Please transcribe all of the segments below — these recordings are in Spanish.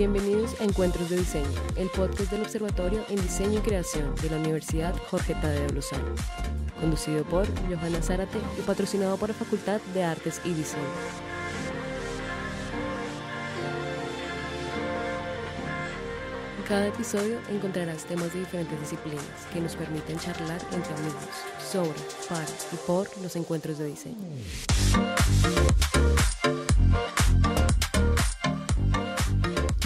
Bienvenidos a Encuentros de Diseño, el podcast del Observatorio en Diseño y Creación de la Universidad Jorge de Lozano, conducido por Johanna Zárate y patrocinado por la Facultad de Artes y Diseño. En cada episodio encontrarás temas de diferentes disciplinas que nos permiten charlar entre amigos sobre, para y por los encuentros de diseño.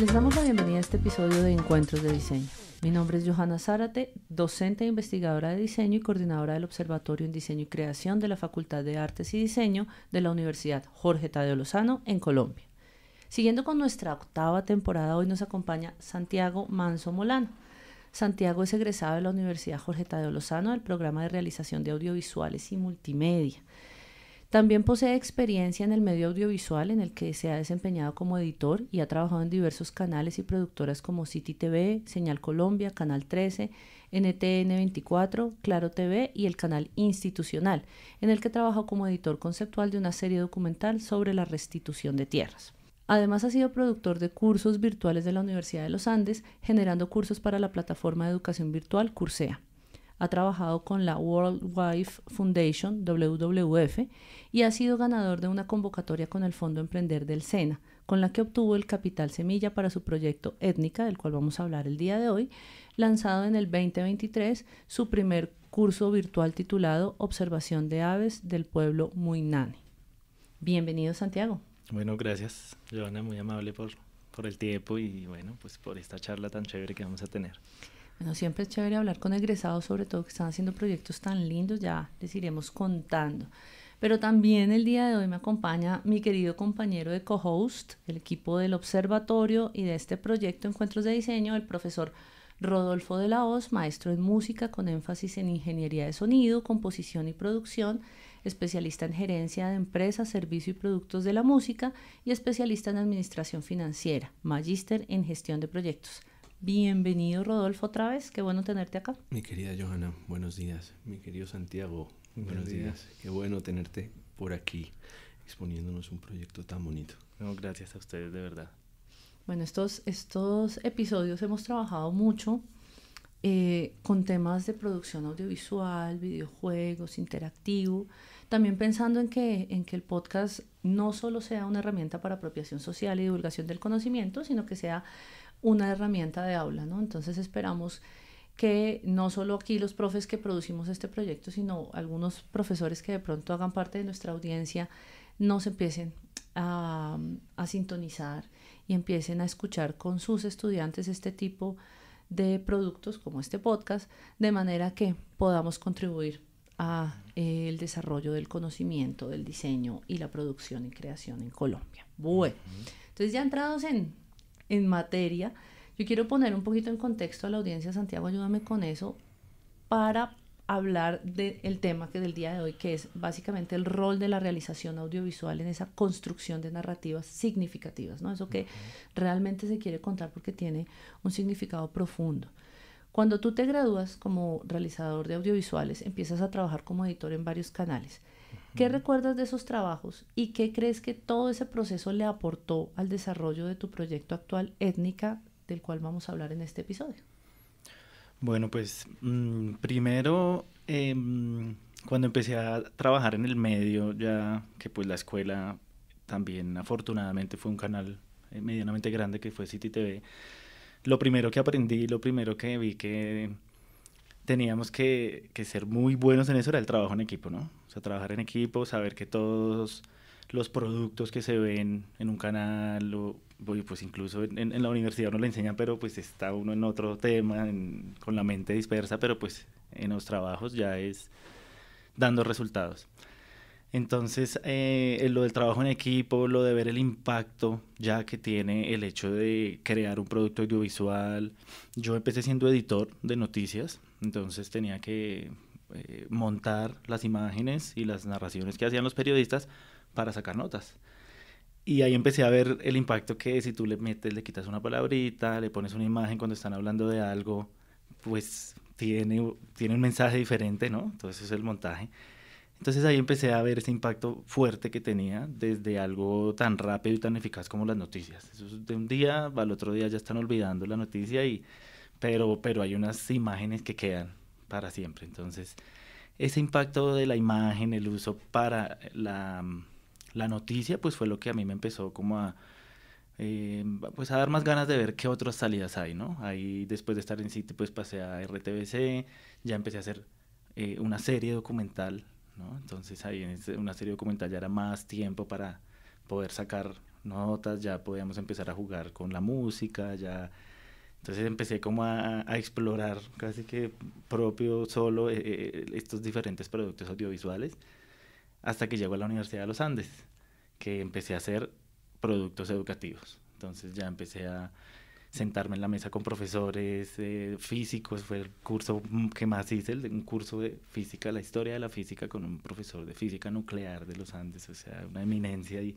Les damos la bienvenida a este episodio de Encuentros de Diseño. Mi nombre es Johanna Zárate, docente e investigadora de diseño y coordinadora del Observatorio en Diseño y Creación de la Facultad de Artes y Diseño de la Universidad Jorge Tadeo Lozano en Colombia. Siguiendo con nuestra octava temporada, hoy nos acompaña Santiago Manso Molano. Santiago es egresado de la Universidad Jorge Tadeo Lozano del programa de realización de audiovisuales y multimedia. También posee experiencia en el medio audiovisual en el que se ha desempeñado como editor y ha trabajado en diversos canales y productoras como City TV, Señal Colombia, Canal 13, NTN 24, Claro TV y el canal Institucional, en el que trabajó como editor conceptual de una serie documental sobre la restitución de tierras. Además ha sido productor de cursos virtuales de la Universidad de los Andes, generando cursos para la plataforma de educación virtual Cursea ha trabajado con la World Wife Foundation, WWF, y ha sido ganador de una convocatoria con el Fondo Emprender del SENA, con la que obtuvo el capital semilla para su proyecto Étnica, del cual vamos a hablar el día de hoy, lanzado en el 2023, su primer curso virtual titulado Observación de aves del pueblo Muinane. Bienvenido, Santiago. Bueno, gracias, Joana, muy amable por, por el tiempo y bueno, pues por esta charla tan chévere que vamos a tener. Bueno, siempre es chévere hablar con egresados, sobre todo que están haciendo proyectos tan lindos, ya les iremos contando. Pero también el día de hoy me acompaña mi querido compañero de co-host, el equipo del observatorio y de este proyecto Encuentros de Diseño, el profesor Rodolfo de la Hoz, maestro en música con énfasis en ingeniería de sonido, composición y producción, especialista en gerencia de empresas, servicio y productos de la música y especialista en administración financiera, magíster en gestión de proyectos. Bienvenido Rodolfo otra vez, qué bueno tenerte acá. Mi querida Johanna, buenos días. Mi querido Santiago, buenos, días. Qué bueno tenerte por aquí exponiéndonos un proyecto tan bonito. gracias a ustedes de verdad. Bueno, estos, estos episodios hemos trabajado mucho eh, con temas de producción audiovisual, videojuegos, interactivo, también pensando en que, en que el podcast no solo sea una herramienta para apropiación social y divulgación del conocimiento, sino que sea una herramienta de aula, ¿no? Entonces esperamos que no solo aquí los profes que producimos este proyecto, sino algunos profesores que de pronto hagan parte de nuestra audiencia nos empiecen a, sintonizar y empiecen a escuchar con sus estudiantes este tipo de productos como este podcast, de manera que podamos contribuir a eh, el desarrollo del conocimiento, del diseño y la producción y creación en Colombia. Bueno, entonces ya entrados en en materia. Yo quiero poner un poquito en contexto a la audiencia, Santiago, ayúdame con eso, para hablar del tema que del día de hoy, que es básicamente el rol de la realización audiovisual en esa construcción de narrativas significativas, ¿no? Eso que realmente se quiere contar porque tiene un significado profundo. Cuando tú te gradúas como realizador de audiovisuales, empiezas a trabajar como editor en varios canales. ¿Qué recuerdas de esos trabajos y qué crees que todo ese proceso le aportó al desarrollo de tu proyecto actual étnica del cual vamos a hablar en este episodio? Bueno, pues mm, primero, em, cuando empecé a trabajar en el medio, ya que pues la escuela también afortunadamente fue un canal eh, medianamente grande que fue City TV, lo primero que aprendí, lo primero que vi que teníamos que, que, ser muy buenos en eso, era el trabajo en equipo, ¿no? O sea, trabajar en equipo, saber que todos los productos que se ven en un canal, o, pues incluso en, la universidad no lo enseñan, pero pues está uno en otro tema, con la mente dispersa, pero pues en los trabajos ya es dando resultados. Entonces, eh, lo del trabajo en equipo, lo de ver el impacto ya que tiene el hecho de crear un producto audiovisual. Yo empecé siendo editor de noticias, entonces tenía que eh, montar las imágenes y las narraciones que hacían los periodistas para sacar notas. Y ahí empecé a ver el impacto que si tú le metes, le quitas una palabrita, le pones una imagen cuando están hablando de algo, pues tiene, tiene un mensaje diferente, ¿no? Entonces es el montaje. Entonces ahí empecé a ver ese impacto fuerte que tenía desde algo tan rápido y tan eficaz como las noticias. Eso de un día al otro día ya están olvidando la noticia y pero pero hay unas imágenes que quedan para siempre. Entonces, ese impacto de la imagen, el uso para la, la noticia, pues fue lo que a mí me empezó como a, em, pues a dar más ganas de ver qué otras salidas hay, ¿no? Ahí después de estar en City, pues pasé a RTBC, ya empecé a hacer eh, una serie documental entonces ahí en una serie documental ya era más tiempo para poder sacar notas, ya podíamos empezar a jugar con la música, ya... Entonces empecé como a, explorar casi que propio, solo, eh, eh, estos diferentes productos audiovisuales, hasta que llego a la Universidad de los Andes, que empecé a hacer productos educativos. Entonces ya empecé a sentarme en la mesa con profesores eh, físicos, fue el curso que más hice, el un curso de física, la historia de la física con un profesor de física nuclear de los Andes, o sea, una eminencia y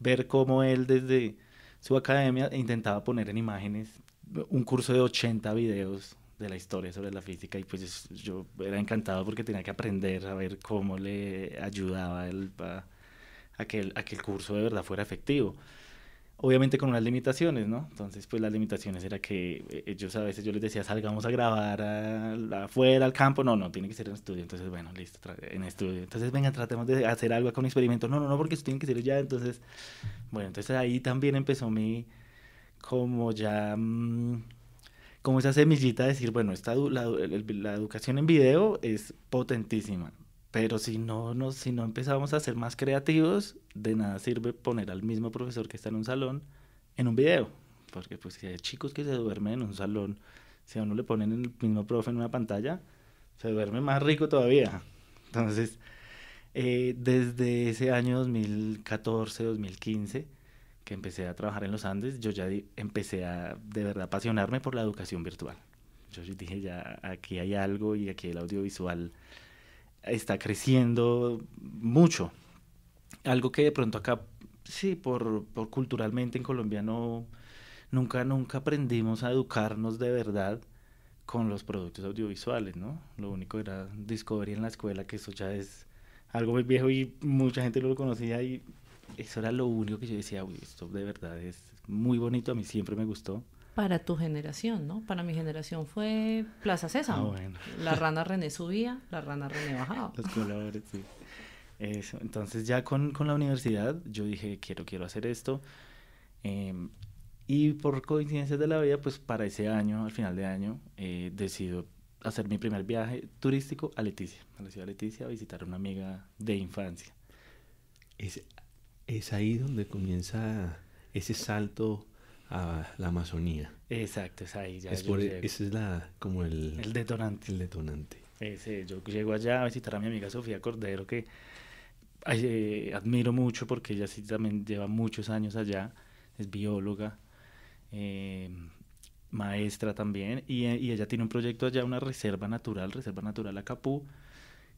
ver cómo él desde su academia intentaba poner en imágenes un curso de 80 videos de la historia sobre la física y pues yo era encantado porque tenía que aprender a ver cómo le ayudaba él a que el curso de verdad fuera efectivo obviamente con unas limitaciones, ¿no? Entonces, pues las limitaciones era que eh, ellos a veces yo les decía, salgamos a grabar afuera, al campo, no, no, tiene que ser en estudio, entonces, bueno, listo, en estudio, entonces, venga, tratemos de hacer algo con experimento, no, no, no, porque eso tiene que ser ya, entonces, bueno, entonces ahí también empezó mi, como ya, mm, como esa semillita de decir, bueno, esta, la, la educación en video es potentísima, pero si no, si no empezamos a ser más creativos, de nada sirve poner al mismo profesor que está en un salón en un video. Porque pues si hay chicos que se duermen en un salón, si a uno le ponen el mismo profe en una pantalla, se duerme más rico todavía. Entonces, eh, desde ese año 2014, 2015, que empecé a trabajar en los Andes, yo ya empecé a de verdad apasionarme por la educación virtual. Yo dije, ya aquí hay algo y aquí el audiovisual está creciendo mucho. Algo que de pronto acá, sí, por, por culturalmente en Colombia no, nunca, nunca aprendimos a educarnos de verdad con los productos audiovisuales, ¿no? Lo único era Discovery en la escuela, que eso ya es algo muy viejo y mucha gente lo conocía y eso era lo único que yo decía, uy, esto de verdad es muy bonito, a mí siempre me gustó. Para tu generación, ¿no? Para mi generación fue Plaza César. Ah, la rana René subía, la rana René bajaba. Los colores, sí. Eso. Entonces ya con, con, la universidad yo dije, quiero, quiero hacer esto. Em, y por coincidencias de la vida, pues para ese año, al final de año, eh, decido hacer mi primer viaje turístico a Leticia, a la ciudad de Leticia, a visitar a una amiga de infancia. Es, es ahí donde comienza ese salto a la Amazonía. Exacto, es ahí ya. ese es como el, el detonante. El detonante. yo llego allá a visitar a mi amiga Sofía Cordero, que eh, admiro mucho porque ella sí también lleva muchos años allá, es bióloga, em, maestra también, eh, y, ella tiene un proyecto allá, una reserva natural, Reserva Natural Acapú,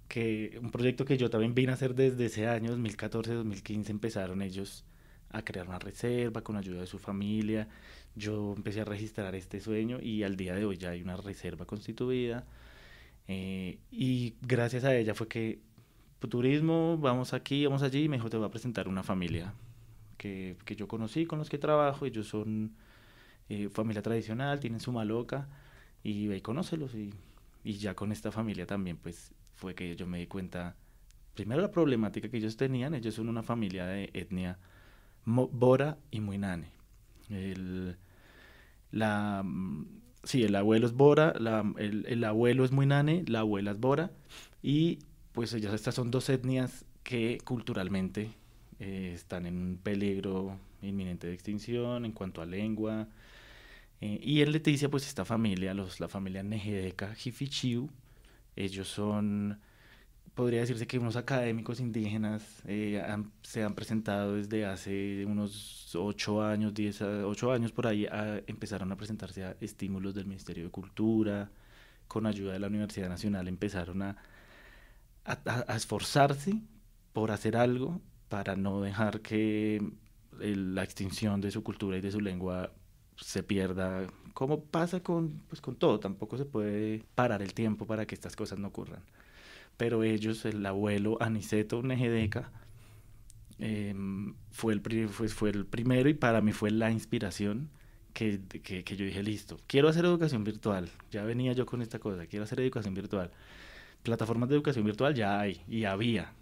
que un proyecto que yo también vine a hacer desde ese año, 2014-2015 empezaron ellos a crear una reserva con ayuda de su familia. Yo empecé a registrar este sueño y al día de hoy ya hay una reserva constituida. Eh, y gracias a ella fue que turismo, vamos aquí, vamos allí, y me dijo, te voy a presentar una familia que, yo conocí, con los que trabajo, ellos son eh, familia tradicional, tienen su maloca, y ve y conócelos, y, y ya con esta familia también, pues, fue que yo me di cuenta, primero la problemática que ellos tenían, ellos son una familia de etnia Bora y Muinane. El, la, sí, el abuelo es Bora, el, abuelo es Muinane, la abuela es Bora, y pues estas son dos etnias que culturalmente eh, están en un peligro inminente de extinción en cuanto a lengua. Eh, y en Leticia, pues esta familia, los, la familia Nejedeca Jifichiu, ellos son podría decirse que unos académicos indígenas eh, se han presentado desde hace unos ocho años, diez, ah, ocho años por ahí, empezaron a presentarse a estímulos del Ministerio de Cultura, con ayuda de la Universidad Nacional empezaron a, esforzarse por hacer algo para no dejar que la extinción de su cultura y de su lengua se pierda, como pasa con, pues, con todo, tampoco se puede parar el tiempo para que estas cosas no ocurran pero ellos, el abuelo Aniceto Negedeca, em, fue, el, fue, fue, el primero y para mí fue la inspiración que, que, yo dije, listo, quiero hacer educación virtual, ya venía yo con esta cosa, quiero hacer educación virtual. Plataformas de educación virtual ya hay y había.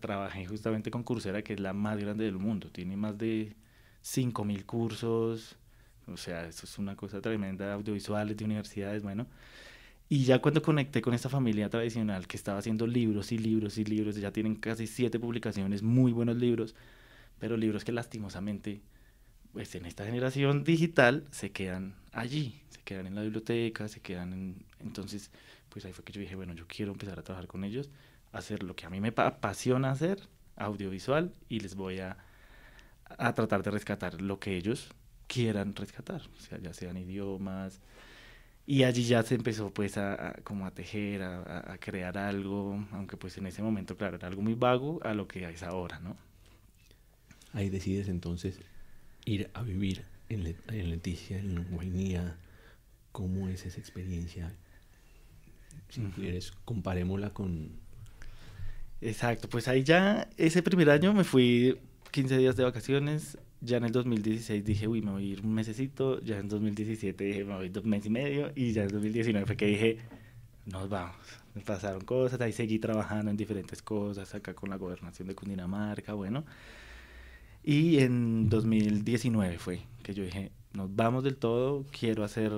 Trabajé justamente con Coursera, que es la más grande del mundo, tiene más de 5.000 cursos, o sea, eso es una cosa tremenda, audiovisuales de universidades, bueno. Y ya cuando conecté con esta familia tradicional que estaba haciendo libros y libros y libros, ya tienen casi siete publicaciones, muy buenos libros, pero libros que lastimosamente, pues en esta generación digital, se quedan allí, se quedan en la biblioteca, se quedan en... Entonces, pues ahí fue que yo dije, bueno, yo quiero empezar a trabajar con ellos, hacer lo que a mí me apasiona hacer, audiovisual, y les voy a, a tratar de rescatar lo que ellos quieran rescatar, o sea, ya sean idiomas, y allí ya se empezó pues a, como a tejer, a, crear algo, aunque pues en ese momento, claro, era algo muy vago a lo que es ahora, ¿no? Ahí decides entonces ir a vivir en, Leticia, en Guainía. ¿Cómo es esa experiencia? Si quieres, comparémosla con... Exacto, pues ahí ya ese primer año me fui 15 días de vacaciones ya en el 2016 dije, uy, me voy a ir un mesecito, ya en 2017 dije, me voy dos meses y medio, y ya en 2019 fue que dije, nos vamos. Me pasaron cosas, ahí seguí trabajando en diferentes cosas, acá con la gobernación de Cundinamarca, bueno. Y en 2019 fue que yo dije, nos vamos del todo, quiero hacer,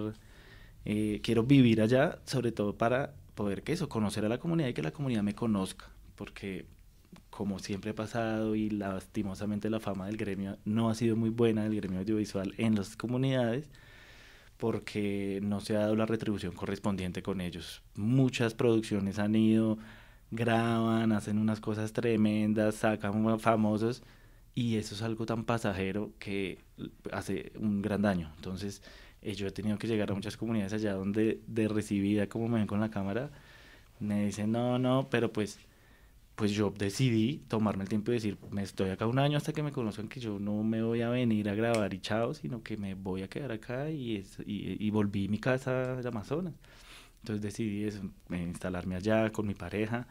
eh, quiero vivir allá, sobre todo para poder que eso, conocer a la comunidad y que la comunidad me conozca, porque como siempre ha pasado y lastimosamente la fama del gremio no ha sido muy buena del gremio audiovisual en las comunidades porque no se ha dado la retribución correspondiente con ellos. Muchas producciones han ido, graban, hacen unas cosas tremendas, sacan famosos y eso es algo tan pasajero que hace un gran daño. Entonces eh, yo he tenido que llegar a muchas comunidades allá donde de recibida, como me ven con la cámara, me dicen no, no, pero pues pues yo decidí tomarme el tiempo y decir, me estoy acá un año hasta que me conozcan que yo no me voy a venir a grabar y chao, sino que me voy a quedar acá y, es, y, volví a mi casa de Amazonas. Entonces decidí es eh, instalarme allá con mi pareja.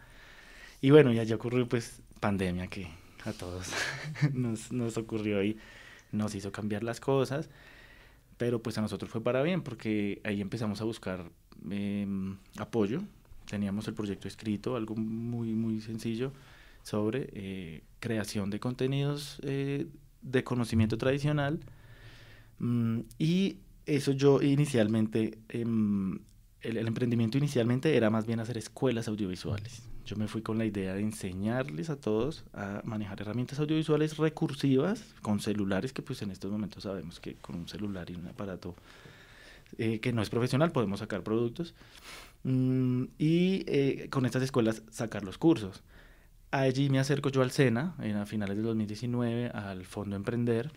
Y bueno, ya ocurrió pues pandemia que a todos nos, nos ocurrió y nos hizo cambiar las cosas. Pero pues a nosotros fue para bien porque ahí empezamos a buscar em, apoyo teníamos el proyecto escrito, algo muy, muy sencillo, sobre eh, creación de contenidos eh, de conocimiento tradicional. Mm, y eso yo inicialmente, em, el, el, emprendimiento inicialmente era más bien hacer escuelas audiovisuales. Yo me fui con la idea de enseñarles a todos a manejar herramientas audiovisuales recursivas con celulares, que pues en estos momentos sabemos que con un celular y un aparato eh, que no es profesional podemos sacar productos. Mm, y eh, con estas escuelas sacar los cursos. Allí me acerco yo al SENA, en, a finales de 2019, al Fondo Emprender,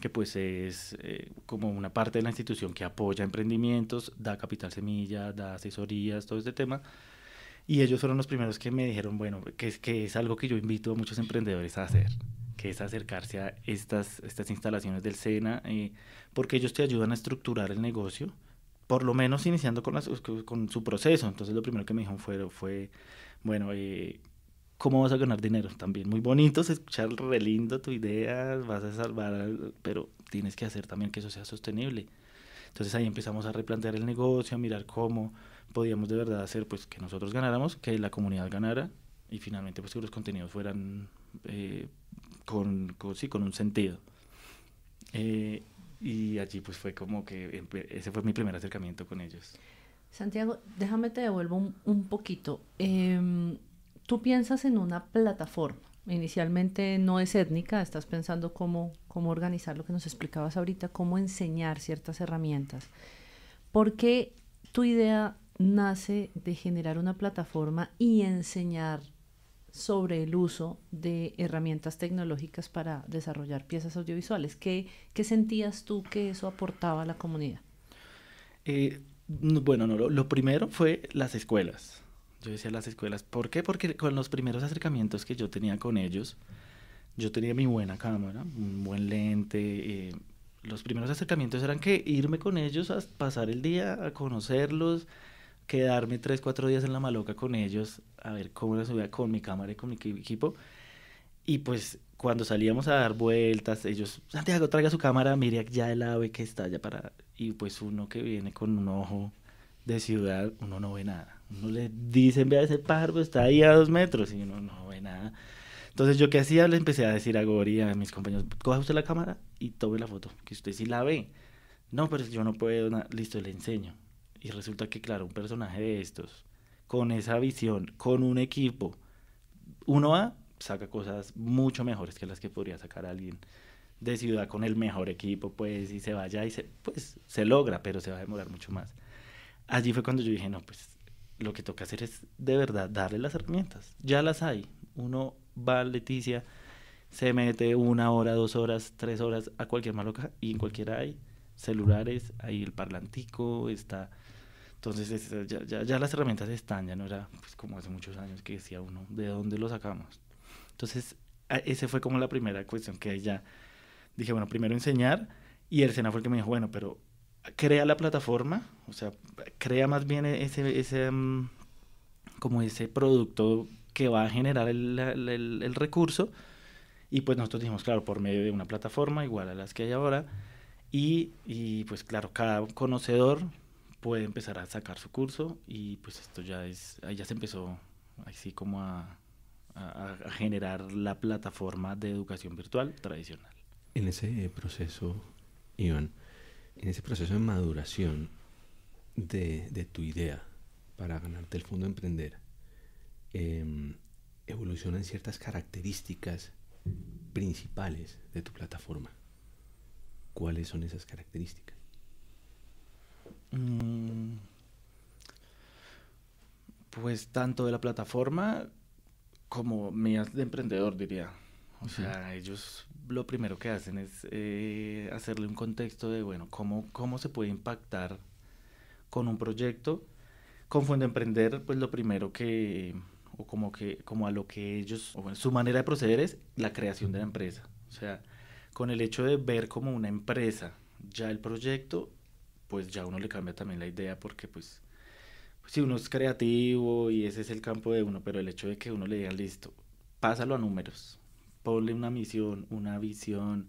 que pues es eh, como una parte de la institución que apoya emprendimientos, da capital semilla, da asesorías, todo este tema. Y ellos fueron los primeros que me dijeron, bueno, que, que es algo que yo invito a muchos emprendedores a hacer, que es acercarse a estas, estas instalaciones del SENA, eh, porque ellos te ayudan a estructurar el negocio, por lo menos iniciando con, con su proceso. Entonces lo primero que me dijeron fue, fue bueno, eh, ¿cómo vas a ganar dinero? También muy bonito, ...es escuchar re lindo tu idea, vas a salvar, pero tienes que hacer también que eso sea sostenible. Entonces ahí empezamos a replantear el negocio, a mirar cómo podíamos de verdad hacer pues que nosotros ganáramos, que la comunidad ganara y finalmente pues que los contenidos fueran eh, con, sí, con un sentido. Eh, y allí pues fue como que ese fue mi primer acercamiento con ellos. Santiago, déjame te devuelvo un, poquito. Em, tú piensas en una plataforma, inicialmente no es étnica, estás pensando cómo, cómo organizar lo que nos explicabas ahorita, cómo enseñar ciertas herramientas. ¿Por qué tu idea nace de generar una plataforma y enseñar sobre el uso de herramientas tecnológicas para desarrollar piezas audiovisuales. ¿Qué, sentías tú que eso aportaba a la comunidad? Eh, bueno, lo, primero fue las escuelas. Yo decía las escuelas. ¿Por qué? Porque con los primeros acercamientos que yo tenía con ellos, yo tenía mi buena cámara, un buen lente. Eh, los primeros acercamientos eran que irme con ellos a pasar el día, a conocerlos, quedarme tres, cuatro días en la maloca con ellos, a ver cómo les subía con mi cámara y con mi equipo. Y pues cuando salíamos a dar vueltas, ellos, Santiago, traiga su cámara, mire ya el ave que está ya para... Y pues uno que viene con un ojo de ciudad, uno no ve nada. Uno le dicen, vea ese pájaro, está ahí a dos metros, y uno no ve nada. Entonces yo qué hacía, le empecé a decir a Gori, a mis compañeros, coja usted la cámara y tome la foto, que usted sí la ve. No, pero yo no puedo, listo, le enseño. Y resulta que, claro, un personaje de estos, con esa visión, con un equipo, uno a saca cosas mucho mejores que las que podría sacar alguien de ciudad con el mejor equipo, pues, y se vaya y se, pues, se logra, pero se va a demorar mucho más. Allí fue cuando yo dije, no, pues, lo que toca hacer es de verdad darle las herramientas. Ya las hay. Uno va a Leticia, se mete una hora, dos horas, tres horas a cualquier maloca y en cualquiera hay celulares, hay el parlantico, está entonces ya, ya, las herramientas están, ya no era pues, como hace muchos años que decía uno, ¿de dónde lo sacamos? Entonces, esa fue como la primera cuestión que ya dije, bueno, primero enseñar y el Sena fue el que me dijo, bueno, pero crea la plataforma, o sea, crea más bien e, ese, ese mm, como ese producto que va a generar el, el, el, recurso. Y pues nosotros dijimos, claro, por medio de una plataforma igual a las que hay ahora. Y, y pues claro, cada conocedor puede empezar a sacar su curso y pues esto ya es, ya se empezó así como a, generar la plataforma de educación virtual tradicional. En ese proceso, Iván, en ese proceso de maduración de, tu idea para ganarte el fondo de emprender, em, evolucionan ciertas características principales de tu plataforma. ¿Cuáles son esas características? Mm, pues tanto de la plataforma como mías de emprendedor, diría. O sea, ellos lo primero que hacen es eh, hacerle un contexto de, bueno, cómo, cómo se puede impactar con un proyecto. Con Fondo Emprender, pues lo primero que, o como que, como a lo que ellos, o su manera de proceder es la creación de la empresa. O sea, con el hecho de ver como una empresa ya el proyecto pues ya uno le cambia también la idea porque pues, pues, si uno es creativo y ese es el campo de uno, pero el hecho de que uno le diga, listo, pásalo a números, ponle una misión, una visión,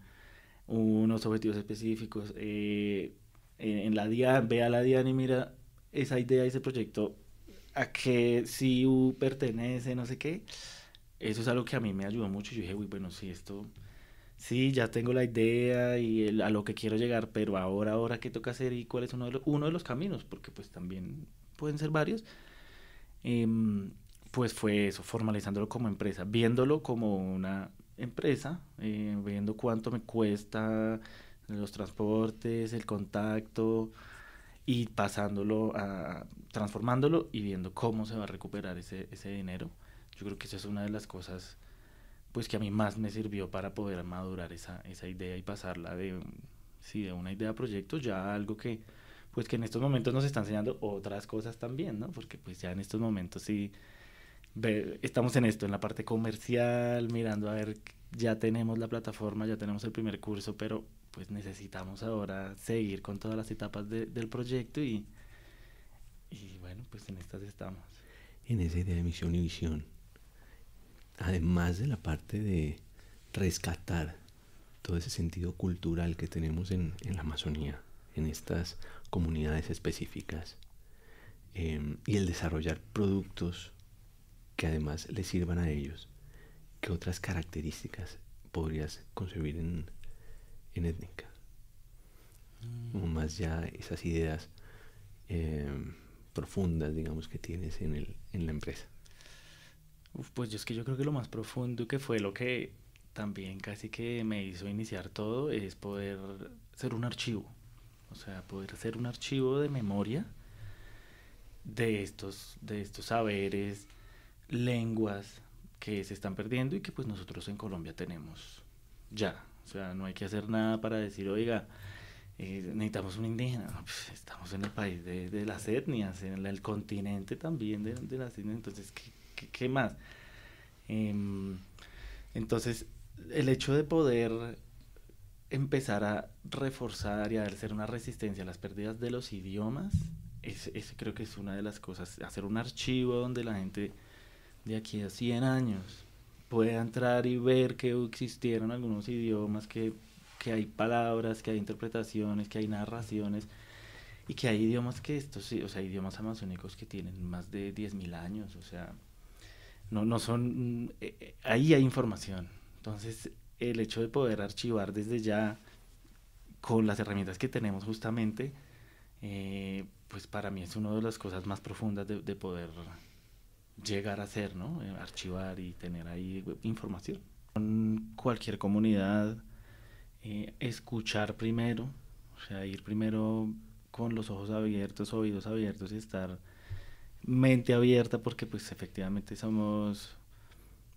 unos objetivos específicos, eh, en, la DIAN, ve a la DIAN y mira esa idea, ese proyecto, a qué si pertenece, no sé qué. Eso es algo que a mí me ayudó mucho. Yo dije, uy, bueno, si esto sí, ya tengo la idea y a lo que quiero llegar, pero ahora, ahora, ¿qué toca hacer y cuál es uno de los, uno de los caminos? Porque pues también pueden ser varios. Em, pues fue eso, formalizándolo como empresa, viéndolo como una empresa, eh, viendo cuánto me cuesta los transportes, el contacto y pasándolo a transformándolo y viendo cómo se va a recuperar ese, ese dinero. Yo creo que esa es una de las cosas pues que a mí más me sirvió para poder madurar esa, idea y pasarla de, de una idea a proyecto ya algo que, pues que en estos momentos nos está enseñando otras cosas también, ¿no? Porque pues ya en estos momentos sí estamos en esto, en la parte comercial, mirando a ver, ya tenemos la plataforma, ya tenemos el primer curso, pero pues necesitamos ahora seguir con todas las etapas del proyecto y, y bueno, pues en estas estamos. En esa idea de misión y visión además de la parte de rescatar todo ese sentido cultural que tenemos en, la Amazonía, en estas comunidades específicas, em, y el desarrollar productos que además les sirvan a ellos, ¿qué otras características podrías concebir en, étnica? Mm. O más ya esas ideas em, profundas, digamos, que tienes en la empresa pues yo es que yo creo que lo más profundo que fue lo que también casi que me hizo iniciar todo es poder ser un archivo. O sea, poder ser un archivo de memoria de estos, de estos saberes, lenguas que se están perdiendo y que pues nosotros en Colombia tenemos ya. O sea, no hay que hacer nada para decir, oiga, eh, necesitamos un indígena. Pues, estamos en el país de, las etnias, en el, continente también de, de, las etnias. Entonces, ¿qué, ¿qué, más? Em, entonces, el hecho de poder empezar a reforzar y a hacer una resistencia a las pérdidas de los idiomas, es, creo que es una de las cosas, hacer un archivo donde la gente de aquí a 100 años pueda entrar y ver que existieron algunos idiomas, que, hay palabras, que hay interpretaciones, que hay narraciones y que hay idiomas que estos, o sea, idiomas amazónicos que tienen más de 10.000 años, o sea, no, no son, eh, eh, ahí hay información. Entonces, el hecho de poder archivar desde ya con las herramientas que tenemos justamente, eh, pues para mí es una de las cosas más profundas de, poder llegar a hacer, ¿no? Archivar y tener ahí información. Con cualquier comunidad, escuchar primero, o sea, ir primero con los ojos abiertos, oídos abiertos y estar mente abierta porque pues efectivamente somos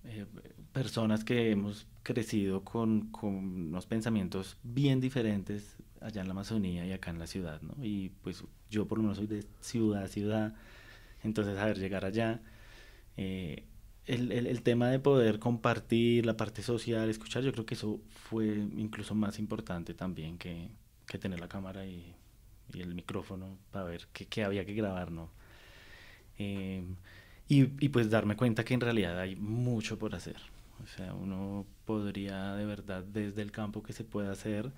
eh, personas que hemos crecido con, con, unos pensamientos bien diferentes allá en la Amazonía y acá en la ciudad, ¿no? Y pues yo por lo menos soy de ciudad a ciudad, entonces a ver, llegar allá, eh, el, el, tema de poder compartir la parte social, escuchar, yo creo que eso fue incluso más importante también que, que tener la cámara y, y el micrófono para ver qué había que grabar, ¿no? Eh, y, y, pues darme cuenta que en realidad hay mucho por hacer. O sea, uno podría de verdad desde el campo que se puede hacer.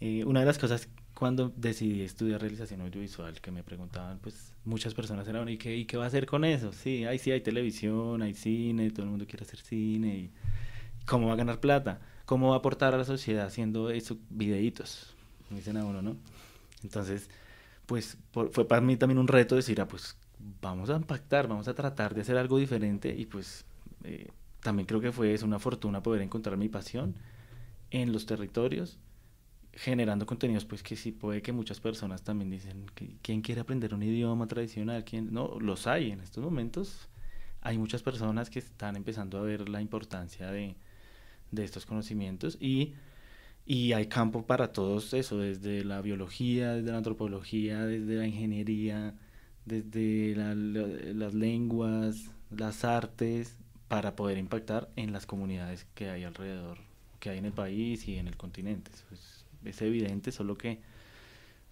Eh, una de las cosas cuando decidí estudiar realización audiovisual que me preguntaban, pues muchas personas eran, ¿y qué, va a hacer con eso? Sí, ahí sí hay televisión, hay cine, todo el mundo quiere hacer cine. Y, ¿Cómo va a ganar plata? ¿Cómo va a aportar a la sociedad haciendo esos videitos? Me dicen a uno, ¿no? Entonces, pues fue para mí también un reto decir, ah, pues vamos a impactar, vamos a tratar de hacer algo diferente y pues eh, también creo que fue es una fortuna poder encontrar mi pasión en los territorios generando contenidos pues que sí puede que muchas personas también dicen quién quiere aprender un idioma tradicional quién no los hay en estos momentos hay muchas personas que están empezando a ver la importancia de, de estos conocimientos y, y hay campo para todos eso desde la biología desde la antropología desde la ingeniería desde las lenguas, las artes, para poder impactar en las comunidades que hay alrededor, que hay en el país y en el continente. Pues, es, evidente, solo que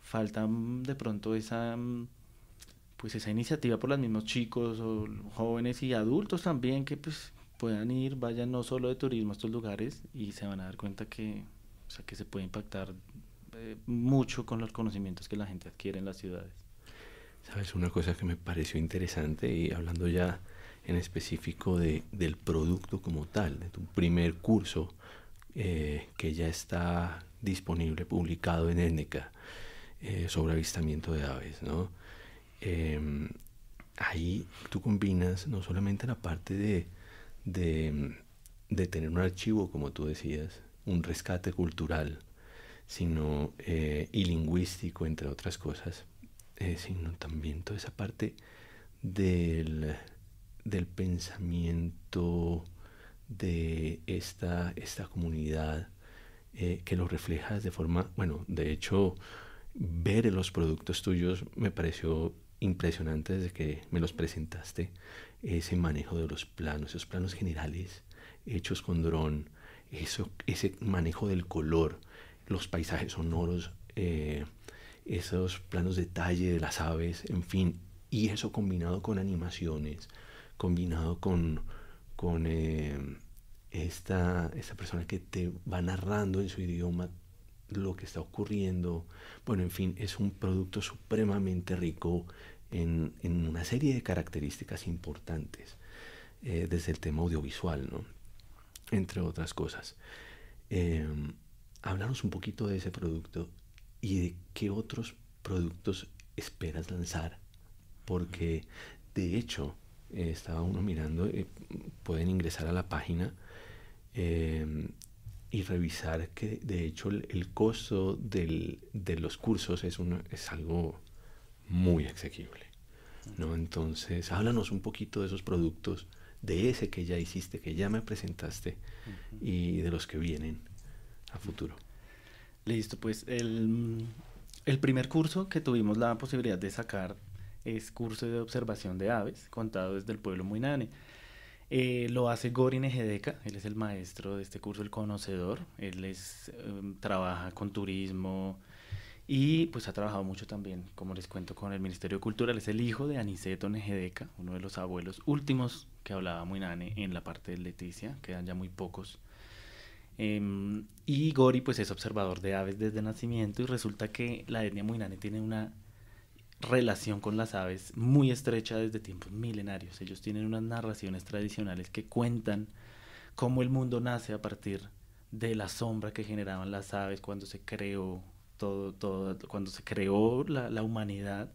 falta mm, de pronto esa mm, pues esa iniciativa por los mismos chicos o jóvenes y adultos también que pues puedan ir, vayan no solo de turismo a estos lugares y se van a dar cuenta que, sea, que se puede impactar eh, mucho con los conocimientos que la gente adquiere en las ciudades. Sabes, una cosa que me pareció interesante y hablando ya en específico de, del producto como tal, de tu primer curso eh, que ya está disponible, publicado en ENECA eh, sobre avistamiento de aves, ¿no? Em, ahí tú combinas no solamente la parte de, de, de, tener un archivo, como tú decías, un rescate cultural, sino eh, y lingüístico, entre otras cosas, sí, eh, sino también toda esa parte del, pensamiento de esta, esta comunidad eh, que lo reflejas de forma, bueno, de hecho, ver los productos tuyos me pareció impresionante desde que me los presentaste, ese manejo de los planos, esos planos generales hechos con dron, eso, ese manejo del color, los paisajes sonoros eh, esos planos detalle de las aves, en fin, y eso combinado con animaciones, combinado con, con eh, esta, esta persona que te va narrando en su idioma lo que está ocurriendo. Bueno, en fin, es un producto supremamente rico en, en una serie de características importantes eh, desde el tema audiovisual, ¿no? Entre otras cosas. Eh, un poquito de ese producto y de ¿qué otros productos esperas lanzar? Porque de hecho, eh, estaba uno mirando, eh, pueden ingresar a la página em, y revisar que de hecho el, costo de los cursos es, es algo muy asequible. ¿no? Entonces, háblanos un poquito de esos productos, de ese que ya hiciste, que ya me presentaste y de los que vienen a futuro. Listo, pues el, el primer curso que tuvimos la posibilidad de sacar es curso de observación de aves, contado desde el pueblo Muinane. Eh, lo hace Gorin Ejedeca, él es el maestro de este curso, el conocedor. Él es, em, trabaja con turismo y pues ha trabajado mucho también, como les cuento, con el Ministerio de Cultura. Él es el hijo de Aniceto Nejedeca, uno de los abuelos últimos que hablaba Muinane en la parte de Leticia, quedan ya muy pocos. Em, y Gori pues es observador de aves desde nacimiento y resulta que la etnia Muinane tiene una relación con las aves muy estrecha desde tiempos milenarios. Ellos tienen unas narraciones tradicionales que cuentan cómo el mundo nace a partir de la sombra que generaban las aves cuando se creó todo, cuando se creó la, humanidad.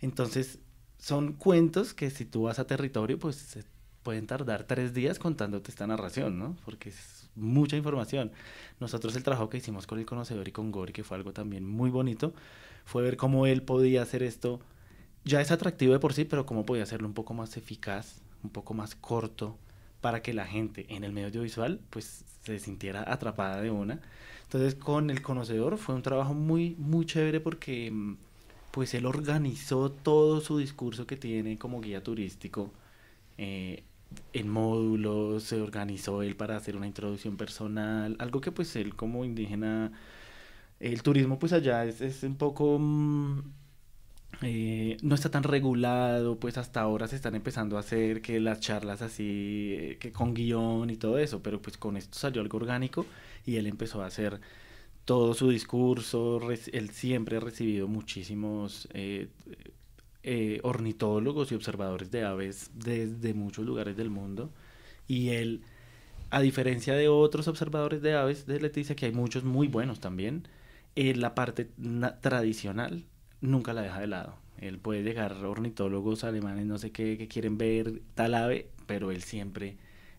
Entonces, son cuentos que si tú vas a territorio, pues pueden tardar tres días contándote esta narración, ¿no? Porque mucha información. Nosotros el trabajo que hicimos con el conocedor y con Gori, que fue algo también muy bonito, fue ver cómo él podía hacer esto, ya es atractivo de por sí, pero cómo podía hacerlo un poco más eficaz, un poco más corto, para que la gente en el medio audiovisual pues se sintiera atrapada de una. Entonces con el conocedor fue un trabajo muy, muy chévere porque mm, pues él organizó todo su discurso que tiene como guía turístico. Eh, en módulos, se organizó él para hacer una introducción personal, algo que pues él como indígena, el turismo pues allá es, un poco... Mm, eh, no está tan regulado, pues hasta ahora se están empezando a hacer que las charlas así, eh, que con guión y todo eso, pero pues con esto salió algo orgánico y él empezó a hacer todo su discurso, él siempre ha recibido muchísimos eh, eh, ornitólogos y observadores de aves desde muchos lugares del mundo. Y él, a diferencia de otros observadores de aves de Leticia, que hay muchos muy buenos también, eh, la parte tradicional nunca la deja de lado. Él puede llegar ornitólogos alemanes, no sé qué, que quieren ver tal ave, pero él siempre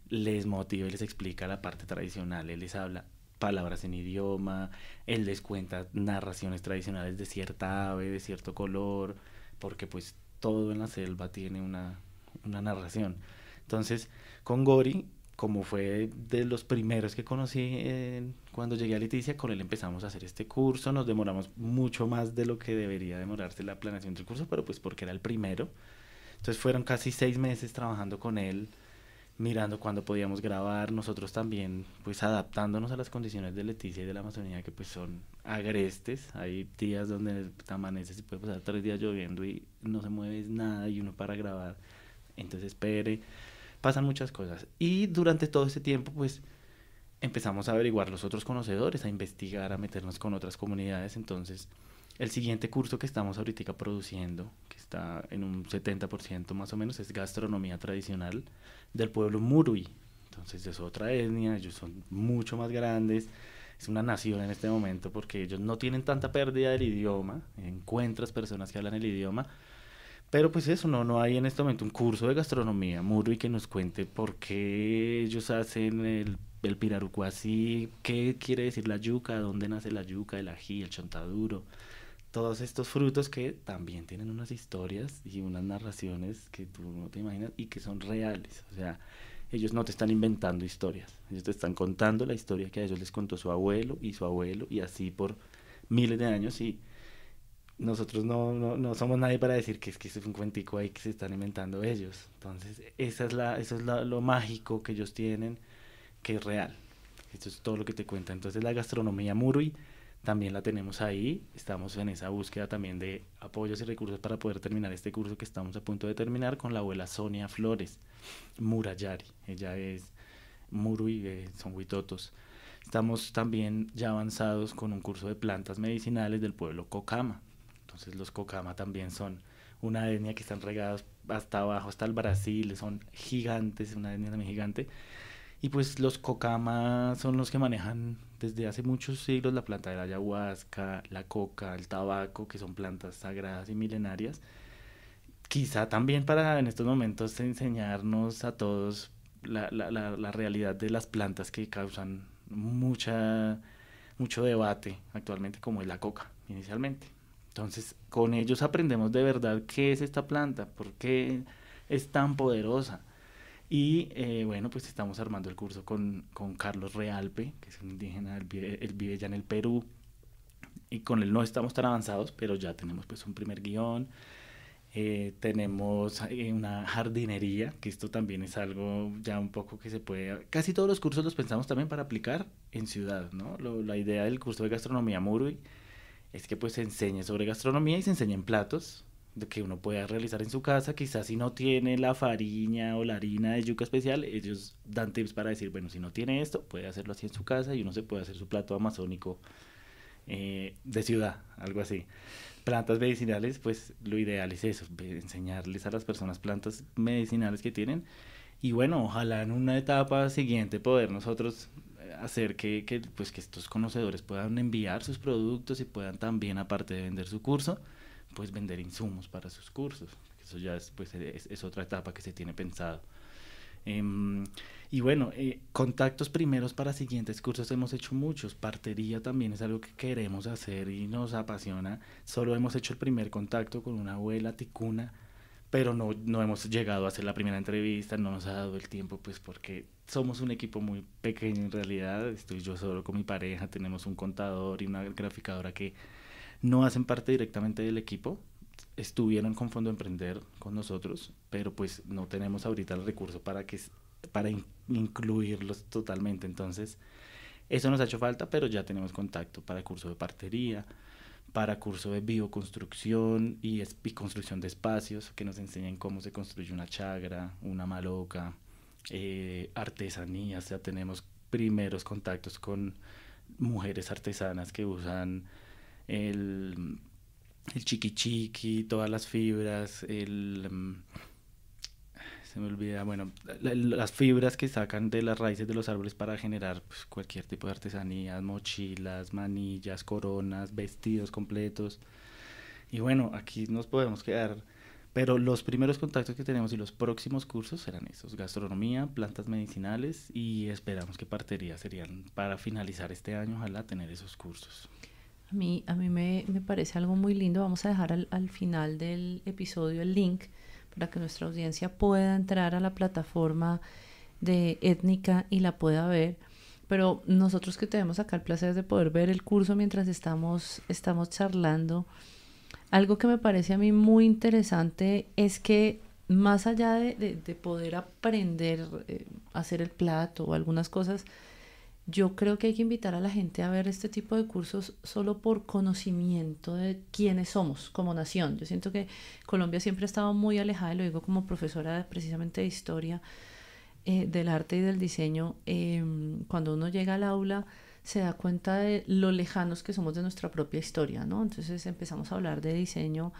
les motiva y les explica la parte tradicional. Él les habla palabras en idioma, él les cuenta narraciones tradicionales de cierta ave, de cierto color porque pues todo en la selva tiene una, una narración. Entonces, con Gori, como fue de los primeros que conocí eh, cuando llegué a Leticia, con él empezamos a hacer este curso, nos demoramos mucho más de lo que debería demorarse la planeación del curso, pero pues porque era el primero. Entonces fueron casi seis meses trabajando con él, mirando cuándo podíamos grabar, nosotros también pues adaptándonos a las condiciones de Leticia y de la Amazonía que pues son agrestes, hay días donde amaneces y puede pasar tres días lloviendo y no se mueve nada y uno para grabar, entonces espere, pasan muchas cosas y durante todo ese tiempo pues empezamos a averiguar los otros conocedores, a investigar, a meternos con otras comunidades, entonces el siguiente curso que estamos ahorita produciendo, que está en un 70% más o menos, es gastronomía tradicional del pueblo Murui. Entonces es otra etnia, ellos son mucho más grandes, es una nación en este momento porque ellos no tienen tanta pérdida del idioma, encuentras personas que hablan el idioma, pero pues eso, no, no hay en este momento un curso de gastronomía Murui que nos cuente por qué ellos hacen el el pirarucu así, qué quiere decir la yuca, dónde nace la yuca, el ají, el chontaduro, todos estos frutos que también tienen unas historias y unas narraciones que tú no te imaginas y que son reales. O sea, ellos no te están inventando historias, ellos te están contando la historia que a ellos les contó su abuelo y su abuelo y así por miles de años y nosotros no, no, no somos nadie para decir que es que es un cuentico ahí que se están inventando ellos. Entonces, esa es la, eso es lo mágico que ellos tienen, que es real. Esto es todo lo que te cuenta. Entonces, la gastronomía Murui también la tenemos ahí. Estamos en esa búsqueda también de apoyos y recursos para poder terminar este curso que estamos a punto de terminar con la abuela Sonia Flores Murayari. Ella es Muru y eh, son huitotos. Estamos también ya avanzados con un curso de plantas medicinales del pueblo Cocama. Entonces los Cocama también son una etnia que están regadas hasta abajo, hasta el Brasil, son gigantes, una etnia también gigante. Y pues los Cocama son los que manejan desde hace muchos siglos la planta de la ayahuasca, la coca, el tabaco, que son plantas sagradas y milenarias, quizá también para en estos momentos enseñarnos a todos la, realidad de las plantas que causan mucha, mucho debate actualmente, como es la coca inicialmente. Entonces, con ellos aprendemos de verdad qué es esta planta, por qué es tan poderosa, y eh, bueno, pues estamos armando el curso con, Carlos Realpe, que es un indígena, él vive, ya en el Perú. Y con él no estamos tan avanzados, pero ya tenemos pues un primer guión. Eh, tenemos eh, una jardinería, que esto también es algo ya un poco que se puede... Casi todos los cursos los pensamos también para aplicar en ciudad, ¿no? la idea del curso de gastronomía Murui es que pues se enseñe sobre gastronomía y se en platos, que uno pueda realizar en su casa. Quizás si no tiene la fariña o la harina de yuca especial, ellos dan tips para decir, bueno, si no tiene esto, puede hacerlo así en su casa y uno se puede hacer su plato amazónico eh, de ciudad, algo así. Plantas medicinales, pues lo ideal es eso, enseñarles a las personas plantas medicinales que tienen. Y bueno, ojalá en una etapa siguiente poder nosotros eh, hacer que, que, pues, que estos conocedores puedan enviar sus productos y puedan también, aparte de vender su curso, después vender insumos para sus cursos. Eso ya es, pues, es, otra etapa que se tiene pensado. Em, y bueno, eh, contactos primeros para siguientes cursos hemos hecho muchos. Partería también es algo que queremos hacer y nos apasiona. Solo hemos hecho el primer contacto con una abuela ticuna, pero no, no hemos llegado a hacer la primera entrevista, no nos ha dado el tiempo, pues porque somos un equipo muy pequeño en realidad. Estoy yo solo con mi pareja, tenemos un contador y una graficadora que no hacen parte directamente del equipo, estuvieron con Fondo Emprender con nosotros, pero pues no tenemos ahorita el recurso para, que, para incluirlos totalmente. Entonces, eso nos ha hecho falta, pero ya tenemos contacto para curso de partería, para curso de bioconstrucción y, construcción de espacios, que nos enseñen cómo se construye una chagra, una maloca, artesanía. Eh, artesanías, ya tenemos primeros contactos con mujeres artesanas que usan el, el chiqui chiqui, todas las fibras, el... Mm, se me olvida, bueno, las fibras que sacan de las raíces de los árboles para generar pues, cualquier tipo de artesanías, mochilas, manillas, coronas, vestidos completos. Y bueno, aquí nos podemos quedar. Pero los primeros contactos que tenemos y los próximos cursos serán esos, gastronomía, plantas medicinales y esperamos que partería serían para finalizar este año, ojalá tener esos cursos. A mí, a mí me, parece algo muy lindo. Vamos a dejar al, final del episodio el link para que nuestra audiencia pueda entrar a la plataforma de étnica y la pueda ver. Pero nosotros que tenemos acá el placer de poder ver el curso mientras estamos, estamos charlando, algo que me parece a mí muy interesante es que más allá de, poder aprender, a eh, hacer el plato o algunas cosas, yo creo que hay que invitar a la gente a ver este tipo de cursos solo por conocimiento de quiénes somos como nación. Yo siento que Colombia siempre ha estado muy alejada, y lo digo como profesora precisamente de historia eh, del arte y del diseño. Eh, cuando uno llega al aula, se da cuenta de lo lejanos que somos de nuestra propia historia, ¿no? Entonces empezamos a hablar de diseño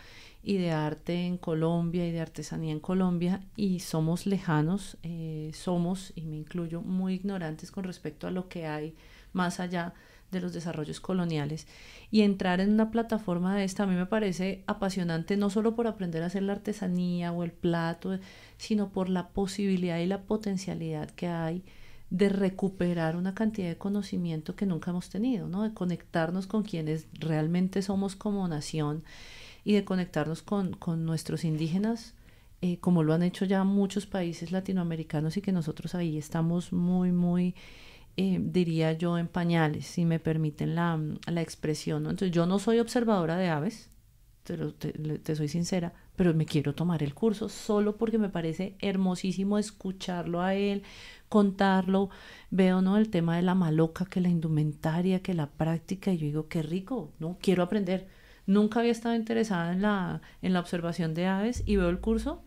y de arte en Colombia y de artesanía en Colombia y somos lejanos, eh, somos, y me incluyo, muy ignorantes con respecto a lo que hay más allá de los desarrollos coloniales. Y entrar en una plataforma de esta a mí me parece apasionante, no solo por aprender a hacer la artesanía o el plato, sino por la posibilidad y la potencialidad que hay de recuperar una cantidad de conocimiento que nunca hemos tenido, ¿no? de conectarnos con quienes realmente somos como nación y de conectarnos con, nuestros indígenas, eh, como lo han hecho ya muchos países latinoamericanos y que nosotros ahí estamos muy, muy, eh, diría yo, en pañales, si me permiten la, expresión. ¿no? Entonces, yo no soy observadora de aves, te, te, soy sincera, pero me quiero tomar el curso solo porque me parece hermosísimo escucharlo a él, contarlo. Veo, ¿no? El tema de la maloca, que la indumentaria, que la práctica, y yo digo, qué rico, ¿no? Quiero aprender. Nunca había estado interesada en la, en la observación de aves y veo el curso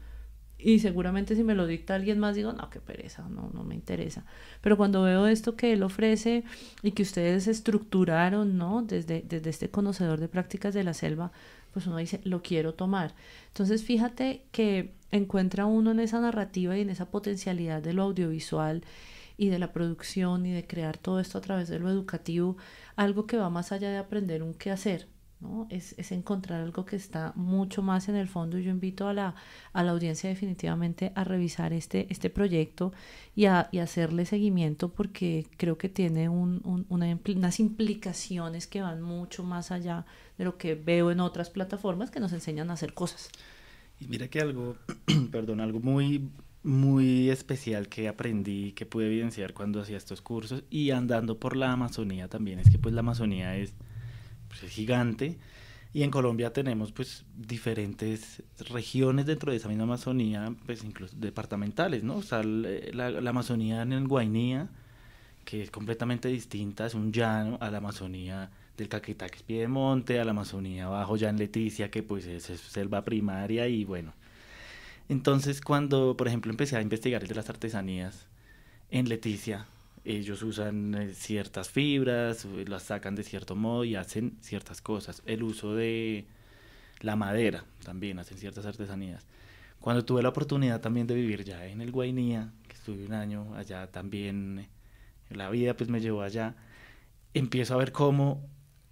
y seguramente si me lo dicta alguien más digo, no, qué pereza, no, no me interesa. Pero cuando veo esto que él ofrece y que ustedes estructuraron, ¿no? Desde, desde este conocedor de prácticas de la selva, pues uno dice, lo quiero tomar. Entonces fíjate que encuentra uno en esa narrativa y en esa potencialidad de lo audiovisual y de la producción y de crear todo esto a través de lo educativo, algo que va más allá de aprender un qué hacer, ¿no? Es, encontrar algo que está mucho más en el fondo y yo invito a la, a la audiencia definitivamente a revisar este, este proyecto y a y hacerle seguimiento porque creo que tiene unas implicaciones que van mucho más allá de lo que veo en otras plataformas que nos enseñan a hacer cosas. Y mira que algo, perdón, algo muy, muy especial que aprendí, que pude evidenciar cuando hacía estos cursos y andando por la Amazonía también, es que pues la Amazonía es, pues, gigante y en Colombia tenemos pues diferentes regiones dentro de esa misma Amazonía, pues incluso departamentales, ¿no? O sea, eh, la, Amazonía en el Guainía, que es completamente distinta, es un llano a la Amazonía del es Piedemonte a la Amazonía abajo, ya en Leticia, que pues es, es selva primaria y bueno. Entonces cuando, por ejemplo, empecé a investigar el de las artesanías en Leticia, ellos usan eh, ciertas fibras, eh, las sacan de cierto modo y hacen ciertas cosas. El uso de la madera también, hacen ciertas artesanías. Cuando tuve la oportunidad también de vivir ya en el Guainía, que estuve un año allá también, eh, la vida pues me llevó allá, empiezo a ver cómo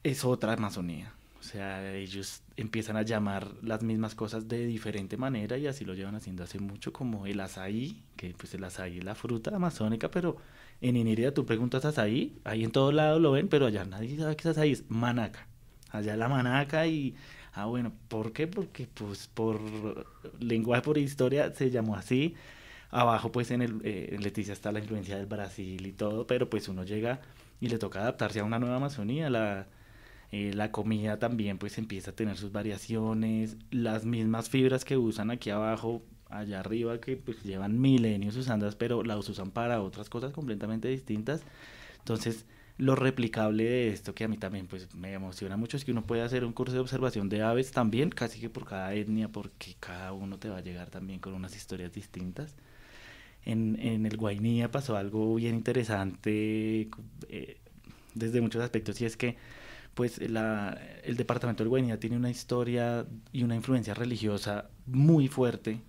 es otra Amazonía. O sea, ellos empiezan a llamar las mismas cosas de diferente manera y así lo llevan haciendo hace mucho, como el azaí, que pues el azaí es la fruta amazónica, pero en Iniria tú preguntas azaí, ahí en todos lados lo ven, pero allá nadie sabe qué es azaí, es manaca. Allá la manaca y, ah bueno, ¿por qué? Porque pues por lenguaje, por historia se llamó así. Abajo pues en, el, eh, en Leticia está la influencia del Brasil y todo, pero pues uno llega y le toca adaptarse a una nueva Amazonía, la eh, la comida también pues empieza a tener sus variaciones, las mismas fibras que usan aquí abajo, allá arriba, que pues llevan milenios usándolas, pero las usan para otras cosas completamente distintas. Entonces, lo replicable de esto que a mí también pues me emociona mucho es que uno puede hacer un curso de observación de aves también, casi que por cada etnia, porque cada uno te va a llegar también con unas historias distintas. En, en el Guainía pasó algo bien interesante eh, desde muchos aspectos y es que pues el departamento del Guainía tiene una historia y una influencia religiosa muy fuerte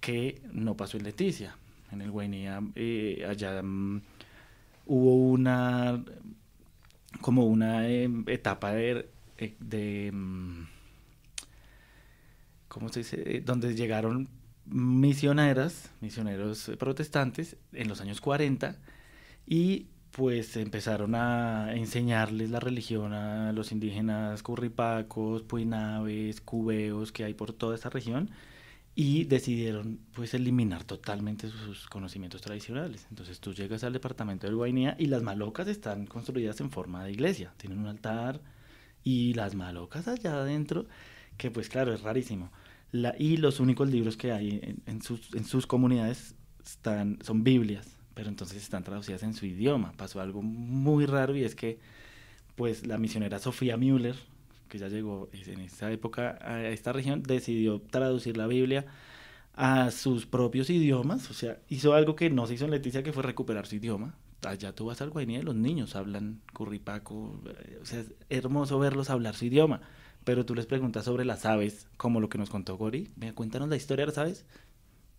que no pasó en Leticia. En el Guainía eh, allá mm, hubo una como una em, etapa de, eh, mm, ¿cómo se dice? Eh, donde llegaron misioneras, misioneros protestantes en los años 40 y pues empezaron a enseñarles la religión a los indígenas curripacos, puinaves, cubeos que hay por toda esta región y decidieron pues eliminar totalmente sus conocimientos tradicionales. Entonces tú llegas al departamento de Guainía y las malocas están construidas en forma de iglesia, tienen un altar y las malocas allá adentro, que pues claro, es rarísimo. La, y los únicos libros que hay en, sus, en sus comunidades están, son Biblias pero entonces están traducidas en su idioma. Pasó algo muy raro y es que pues la misionera Sofía Müller, que ya llegó en esa época a esta región, decidió traducir la Biblia a sus propios idiomas, o sea, hizo algo que no se hizo en Leticia, que fue recuperar su idioma. Allá tú vas al Guainía los niños hablan curripaco, eh, o sea, es hermoso verlos hablar su idioma, pero tú les preguntas sobre las aves, como lo que nos contó Gori, me cuéntanos la historia de las aves,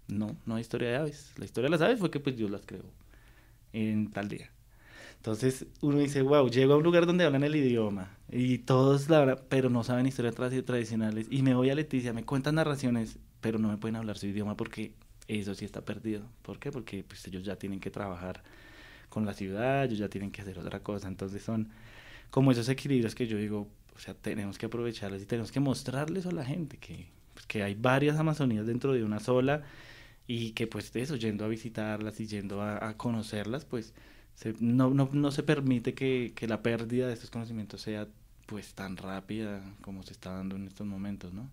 no, no hay historia de aves. La historia de las aves fue que pues Dios las creó en tal día. Entonces uno dice, wow, llego a un lugar donde hablan el idioma y todos la pero no saben historias tradicionales. Y me voy a Leticia, me cuentan narraciones, pero no me pueden hablar su idioma porque eso sí está perdido. ¿Por qué? Porque pues, ellos ya tienen que trabajar con la ciudad, ellos ya tienen que hacer otra cosa. Entonces son como esos equilibrios que yo digo, o sea, tenemos que aprovecharles, y tenemos que mostrarles a la gente que, pues, que hay varias Amazonías dentro de una sola y que pues eso, yendo a visitarlas y yendo a, conocerlas, pues no, se permite que, la pérdida de estos conocimientos sea pues tan rápida como se está dando en estos momentos, ¿no?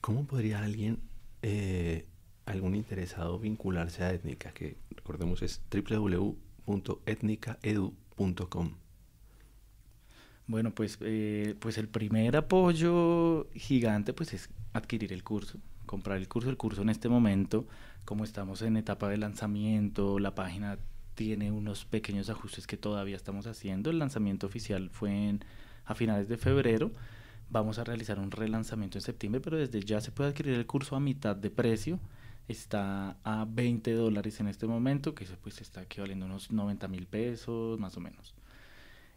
¿Cómo podría alguien, eh, algún interesado, vincularse a Étnica? Que recordemos es www.etnicaedu.com. Bueno, pues, eh, pues el primer apoyo gigante pues es adquirir el curso comprar el curso. El curso en este momento, como estamos en etapa de lanzamiento, la página tiene unos pequeños ajustes que todavía estamos haciendo. El lanzamiento oficial fue en, a finales de febrero. Vamos a realizar un relanzamiento en septiembre, pero desde ya se puede adquirir el curso a mitad de precio. Está a 20 dólares en este momento, que eso pues está equivaliendo a unos 90 mil pesos, más o menos.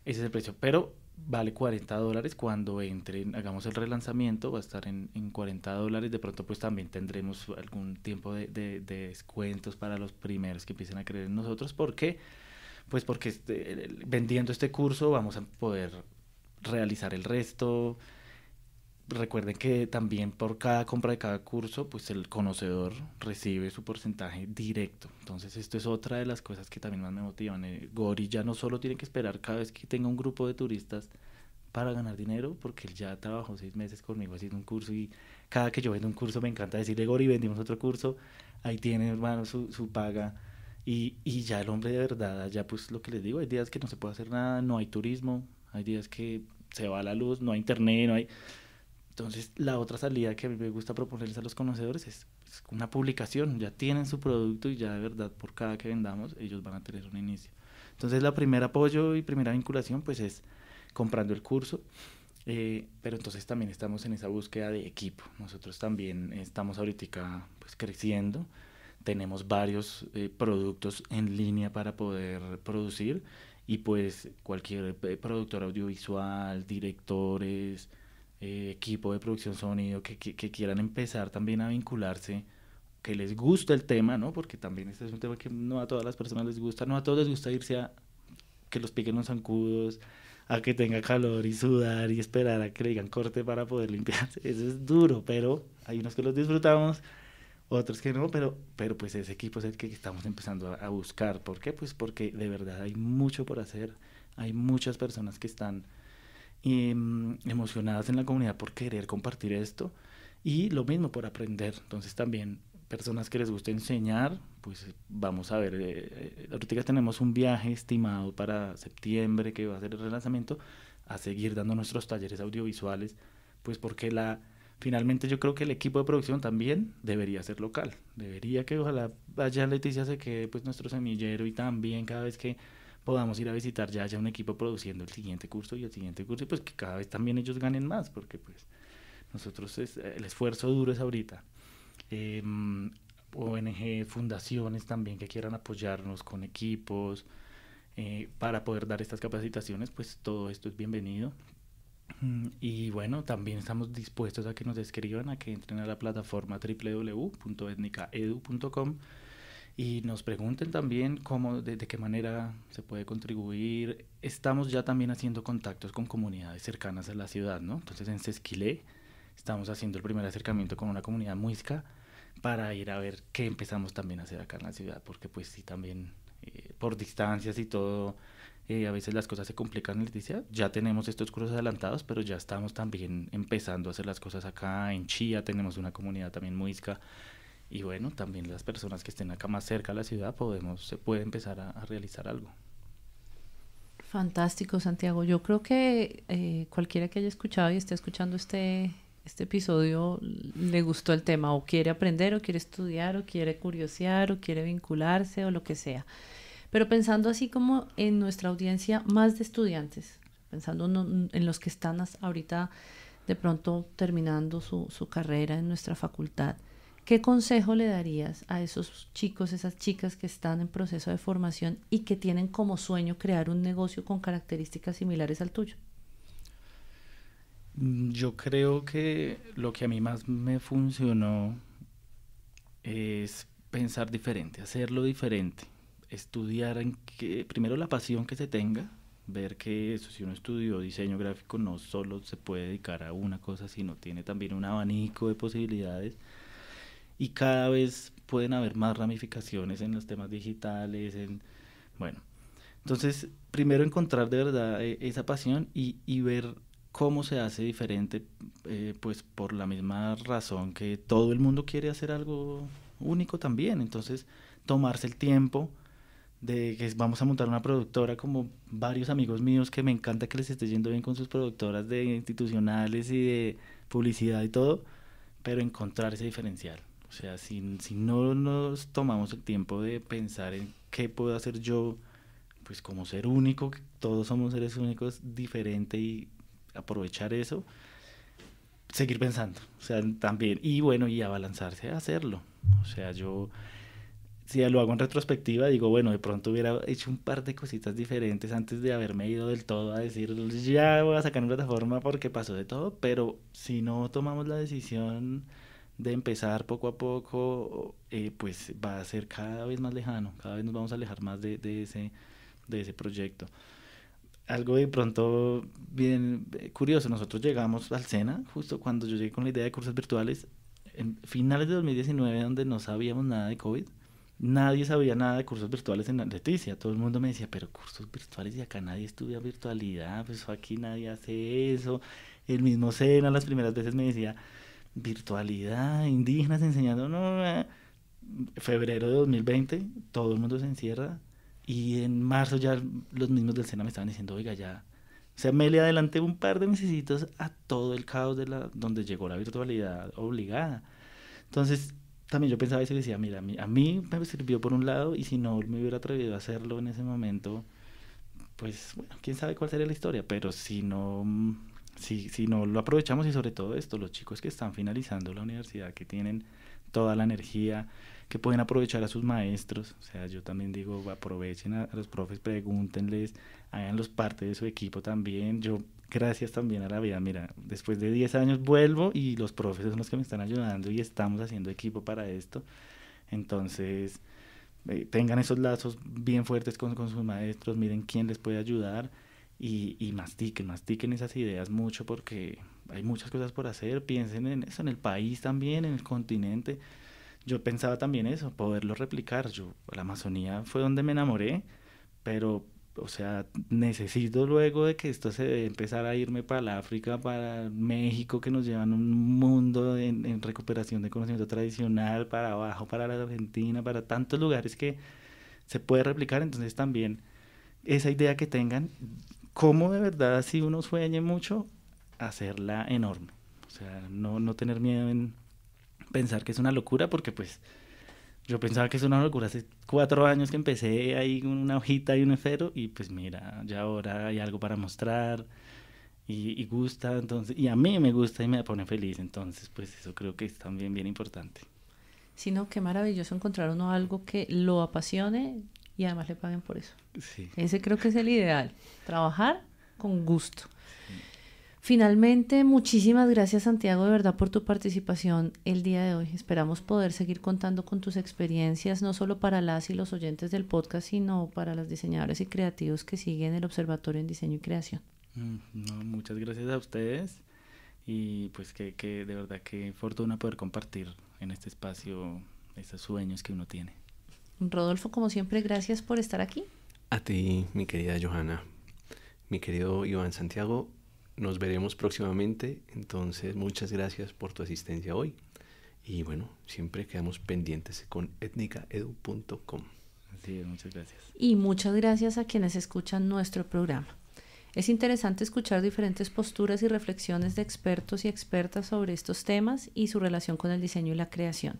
Ese es el precio. Pero vale 40 dólares. Cuando entren, hagamos el relanzamiento, va a estar en, 40 dólares. De pronto, pues también tendremos algún tiempo de, de, descuentos para los primeros que empiecen a creer en nosotros. ¿Por qué? Pues porque este, vendiendo este curso vamos a poder realizar el resto, recuerden que también por cada compra de cada curso, pues el conocedor recibe su porcentaje directo. Entonces esto es otra de las cosas que también más me motivan. Eh, Gori ya no solo tiene que esperar cada vez que tenga un grupo de turistas para ganar dinero, porque él ya trabajó seis meses conmigo haciendo un curso y cada que yo vendo un curso me encanta decirle, Gori, vendimos otro curso, ahí tiene hermano su, su paga. Y, y ya el hombre de verdad, ya pues lo que les digo, hay días que no se puede hacer nada, no hay turismo, hay días que se va la luz, no hay internet, no hay... Entonces, la otra salida que me gusta proponerles a los conocedores es, pues, una publicación. Ya tienen su producto y ya de verdad por cada que vendamos ellos van a tener un inicio. Entonces, la primer apoyo y primera vinculación pues es comprando el curso. Eh, pero entonces también estamos en esa búsqueda de equipo. Nosotros también estamos ahorita pues, creciendo. Tenemos varios eh, productos en línea para poder producir y pues cualquier eh, productor audiovisual, directores, eh, equipo de producción sonido que, quieran empezar también a vincularse, que les gusta el tema, ¿no? Porque también este es un tema que no a todas las personas les gusta, no a todos les gusta irse a que los piquen los zancudos, a que tenga calor y sudar y esperar a que le digan corte para poder limpiarse. Eso es duro, pero hay unos que los disfrutamos, otros que no, pero, pero pues ese equipo es el que estamos empezando a, a buscar. ¿Por qué? Pues porque de verdad hay mucho por hacer, hay muchas personas que están Em, emocionadas en la comunidad por querer compartir esto y lo mismo por aprender. Entonces también personas que les gusta enseñar, pues vamos a ver, eh, eh ahorita tenemos un viaje estimado para septiembre que va a ser el relanzamiento, a seguir dando nuestros talleres audiovisuales, pues porque la finalmente yo creo que el equipo de producción también debería ser local, debería que ojalá allá Leticia se quede pues nuestro semillero y también cada vez que podamos ir a visitar ya haya un equipo produciendo el siguiente curso y el siguiente curso, y pues que cada vez también ellos ganen más, porque pues nosotros es, el esfuerzo duro es ahorita. Em, ONG, fundaciones también que quieran apoyarnos con equipos eh, para poder dar estas capacitaciones, pues todo esto es bienvenido. Mm, y bueno, también estamos dispuestos a que nos escriban, a que entren a la plataforma www.etnicaedu.com y nos pregunten también cómo, de, qué manera se puede contribuir. Estamos ya también haciendo contactos con comunidades cercanas a la ciudad, ¿no? Entonces en Sesquilé estamos haciendo el primer acercamiento con una comunidad muisca para ir a ver qué empezamos también a hacer acá en la ciudad, porque pues sí también eh, por distancias y todo, eh, a veces las cosas se complican, decía. Ya tenemos estos cursos adelantados, pero ya estamos también empezando a hacer las cosas acá. En Chía tenemos una comunidad también muisca y bueno, también las personas que estén acá más cerca de la ciudad podemos, se puede empezar a, realizar algo. Fantástico, Santiago. Yo creo que eh, cualquiera que haya escuchado y esté escuchando este, este episodio le gustó el tema o quiere aprender o quiere estudiar o quiere curiosear o quiere vincularse o lo que sea. Pero pensando así como en nuestra audiencia más de estudiantes, pensando en los que están ahorita de pronto terminando su, su carrera en nuestra facultad ¿Qué consejo le darías a esos chicos, esas chicas que están en proceso de formación y que tienen como sueño crear un negocio con características similares al tuyo? Mm, yo creo que lo que a mí más me funcionó es pensar diferente, hacerlo diferente, estudiar en que, primero la pasión que se tenga, ver que si uno estudió diseño gráfico no solo se puede dedicar a una cosa, sino tiene también un abanico de posibilidades y cada vez pueden haber más ramificaciones en los temas digitales, en, bueno. Entonces, primero encontrar de verdad eh, esa pasión y, ver cómo se hace diferente, eh, pues por la misma razón que todo el mundo quiere hacer algo único también. Entonces, tomarse el tiempo de que vamos a montar una productora como varios amigos míos que me encanta que les esté yendo bien con sus productoras de institucionales y de publicidad y todo, pero encontrar ese diferencial. O sea, si, si no nos tomamos el tiempo de pensar en qué puedo hacer yo, pues como ser único, que todos somos seres únicos, diferente y aprovechar eso, seguir pensando, o sea, también, y bueno, y abalanzarse a hacerlo. O sea, yo, si lo hago en retrospectiva, digo, bueno, de pronto hubiera hecho un par de cositas diferentes antes de haberme ido del todo a decir, ya voy a sacar una plataforma porque pasó de todo, pero si no tomamos la decisión de empezar poco a poco, eh, pues va a ser cada vez más lejano, cada vez nos vamos a alejar más de, ese, de ese proyecto. Algo de pronto bien eh, curioso, nosotros llegamos al SENA justo cuando yo llegué con la idea de cursos virtuales, en finales de 2019, donde no sabíamos nada de COVID, nadie sabía nada de cursos virtuales en Leticia. Todo el mundo me decía, pero cursos virtuales y acá nadie estudia virtualidad, pues aquí nadie hace eso. El mismo Sena las primeras veces me decía, virtualidad, indígenas enseñando, no, eh, febrero de 2020, todo el mundo se encierra y en marzo ya los mismos del SENA me estaban diciendo, oiga, ya, o sea, me le adelanté un par de mesesitos a todo el caos de la, donde llegó la virtualidad obligada. Entonces, también yo pensaba eso y decía, mira, a mí, a mí me sirvió por un lado y si no me hubiera atrevido a hacerlo en ese momento, pues bueno, quién sabe cuál sería la historia, pero si no si, no lo aprovechamos y sobre todo esto, los chicos que están finalizando la universidad, que tienen toda la energía, que pueden aprovechar a sus maestros. O sea, yo también digo, aprovechen a, los profes, pregúntenles, háganlos parte de su equipo también. Yo, gracias también a la vida, mira, después de 10 años vuelvo y los profes son los que me están ayudando y estamos haciendo equipo para esto. Entonces, eh, tengan esos lazos bien fuertes con sus maestros, miren quién les puede ayudar y, mastiquen, mastiquen esas ideas mucho porque hay muchas cosas por hacer, piensen en eso, en el país también, en el continente. Yo pensaba también eso, poderlo replicar. Yo, la Amazonía fue donde me enamoré, pero, o sea, necesito luego de que esto se empezara a irme para la África, para México, que nos llevan un mundo en, en recuperación de conocimiento tradicional, para abajo, para la Argentina, para tantos lugares que se puede replicar. Entonces también esa idea que tengan, cómo de verdad, si uno sueña mucho, hacerla enorme. O sea, no, tener miedo en pensar que es una locura, porque pues yo pensaba que es una locura. Hace cuatro años que empecé ahí con una hojita y un esfero y pues mira, ya ahora hay algo para mostrar y, y, gusta, entonces, y a mí me gusta y me pone feliz, entonces pues eso creo que es también bien importante. Sino qué maravilloso encontrar uno algo que lo apasione, y además le paguen por eso. Ese creo que es el ideal, trabajar con gusto. Finalmente, muchísimas gracias Santiago de verdad por tu participación el día de hoy. Esperamos poder seguir contando con tus experiencias, no solo para las y los oyentes del podcast, sino para los diseñadores y creativos que siguen el Observatorio en Diseño y Creación. Mm, muchas gracias a ustedes y pues que, que de verdad que fortuna poder compartir en este espacio estos sueños que uno tiene. Rodolfo, como siempre, gracias por estar aquí. A ti, mi querida Johanna, mi querido Iván Santiago, nos veremos próximamente, entonces muchas gracias por tu asistencia hoy. Y bueno, siempre quedamos pendientes con etnicaedu.com. Así muchas gracias. Y muchas gracias a quienes escuchan nuestro programa. Es interesante escuchar diferentes posturas y reflexiones de expertos y expertas sobre estos temas y su relación con el diseño y la creación.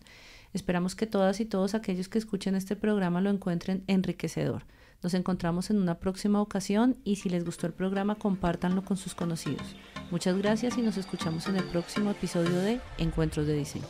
Esperamos que todas y todos aquellos que escuchen este programa lo encuentren enriquecedor. Nos encontramos en una próxima ocasión y si les gustó el programa compártanlo con sus conocidos. Muchas gracias y nos escuchamos en el próximo episodio de Encuentros de Diseño.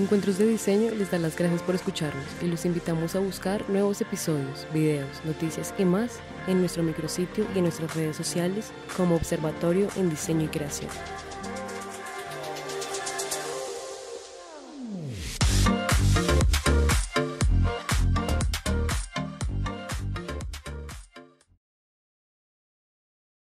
Encuentros de Diseño les da las gracias por escucharnos y los invitamos a buscar nuevos episodios, videos, noticias y más en nuestro micrositio y en nuestras redes sociales como Observatorio en Diseño y Creación.